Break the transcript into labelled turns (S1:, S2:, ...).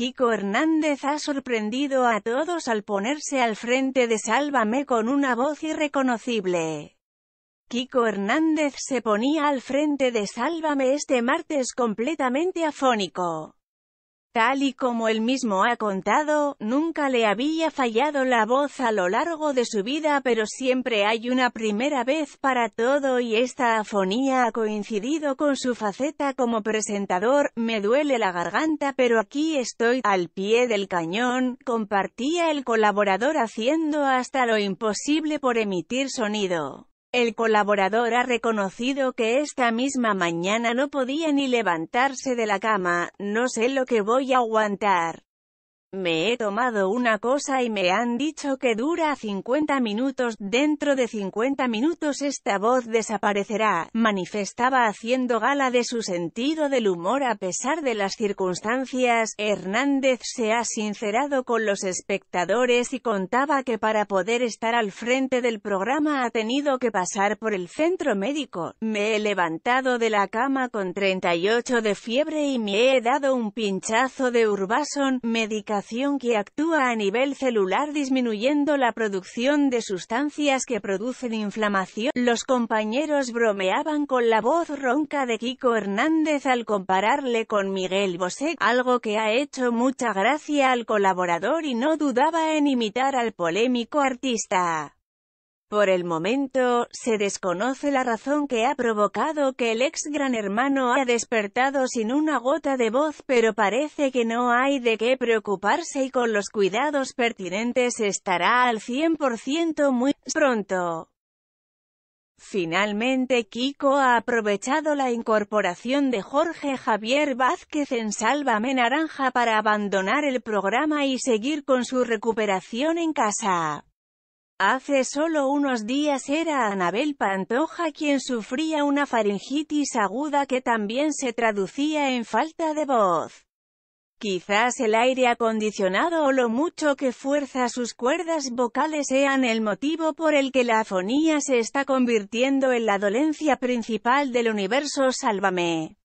S1: Kiko Hernández ha sorprendido a todos al ponerse al frente de Sálvame con una voz irreconocible. Kiko Hernández se ponía al frente de Sálvame este martes completamente afónico. Tal y como él mismo ha contado, nunca le había fallado la voz a lo largo de su vida pero siempre hay una primera vez para todo y esta afonía ha coincidido con su faceta como presentador, me duele la garganta pero aquí estoy, al pie del cañón, compartía el colaborador haciendo hasta lo imposible por emitir sonido. El colaborador ha reconocido que esta misma mañana no podía ni levantarse de la cama, no sé lo que voy a aguantar. Me he tomado una cosa y me han dicho que dura 50 minutos, dentro de 50 minutos esta voz desaparecerá, manifestaba haciendo gala de su sentido del humor a pesar de las circunstancias, Hernández se ha sincerado con los espectadores y contaba que para poder estar al frente del programa ha tenido que pasar por el centro médico, me he levantado de la cama con 38 de fiebre y me he dado un pinchazo de Urbason, médica que actúa a nivel celular disminuyendo la producción de sustancias que producen inflamación. Los compañeros bromeaban con la voz ronca de Kiko Hernández al compararle con Miguel Bosé, algo que ha hecho mucha gracia al colaborador y no dudaba en imitar al polémico artista. Por el momento, se desconoce la razón que ha provocado que el ex gran hermano haya despertado sin una gota de voz, pero parece que no hay de qué preocuparse y con los cuidados pertinentes estará al 100% muy pronto. Finalmente Kiko ha aprovechado la incorporación de Jorge Javier Vázquez en Sálvame Naranja para abandonar el programa y seguir con su recuperación en casa. Hace solo unos días era Anabel Pantoja quien sufría una faringitis aguda que también se traducía en falta de voz. Quizás el aire acondicionado o lo mucho que fuerza sus cuerdas vocales sean el motivo por el que la afonía se está convirtiendo en la dolencia principal del universo Sálvame.